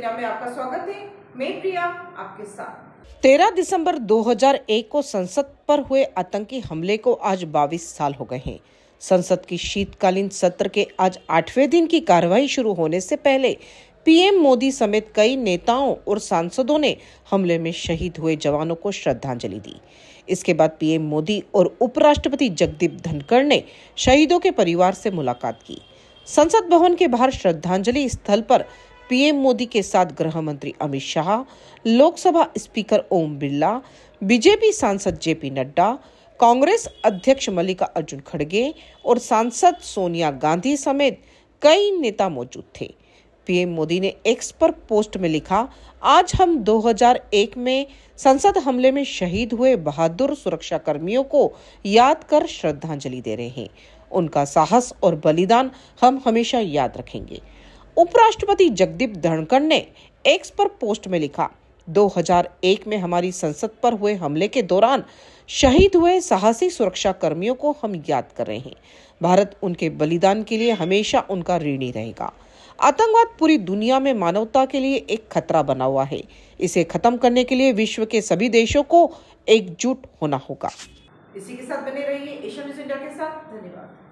दुनिया में आपका स्वागत है मैं प्रिया आपके साथ तेरह दिसंबर 2001 को संसद पर हुए आतंकी हमले को आज 22 साल हो गए हैं संसद की शीतकालीन सत्र के आज आठवें दिन की कार्रवाई शुरू होने से पहले पीएम मोदी समेत कई नेताओं और सांसदों ने हमले में शहीद हुए जवानों को श्रद्धांजलि दी इसके बाद पीएम मोदी और उपराष्ट्रपति जगदीप धनखड़ ने शहीदों के परिवार से मुलाकात की संसद भवन के बाहर श्रद्धांजलि स्थल पर पीएम मोदी के साथ गृह मंत्री अमित शाह लोकसभा स्पीकर ओम बिरला बीजेपी सांसद जेपी नड्डा कांग्रेस अध्यक्ष मल्लिका अर्जुन खड़गे और सांसद सोनिया गांधी समेत कई नेता मौजूद थे पीएम मोदी ने एक्स पर पोस्ट में लिखा आज हम 2001 में संसद हमले में शहीद हुए बहादुर सुरक्षा कर्मियों को याद कर श्रद्धांजलि दे रहे हैं उनका साहस और बलिदान हम हमेशा याद रखेंगे उपराष्ट्रपति जगदीप धनखड़ ने एक्स पर पोस्ट में लिखा 2001 में हमारी संसद पर हुए हमले के दौरान शहीद हुए साहसी सुरक्षा कर्मियों को हम याद कर रहे हैं भारत उनके बलिदान के लिए हमेशा उनका ऋणी रहेगा आतंकवाद पूरी दुनिया में मानवता के लिए एक खतरा बना हुआ है इसे खत्म करने के लिए विश्व के सभी देशों को एकजुट होना होगा इसी के साथ बने रहिए एशिया न्यूज इंडिया के साथ धन्यवाद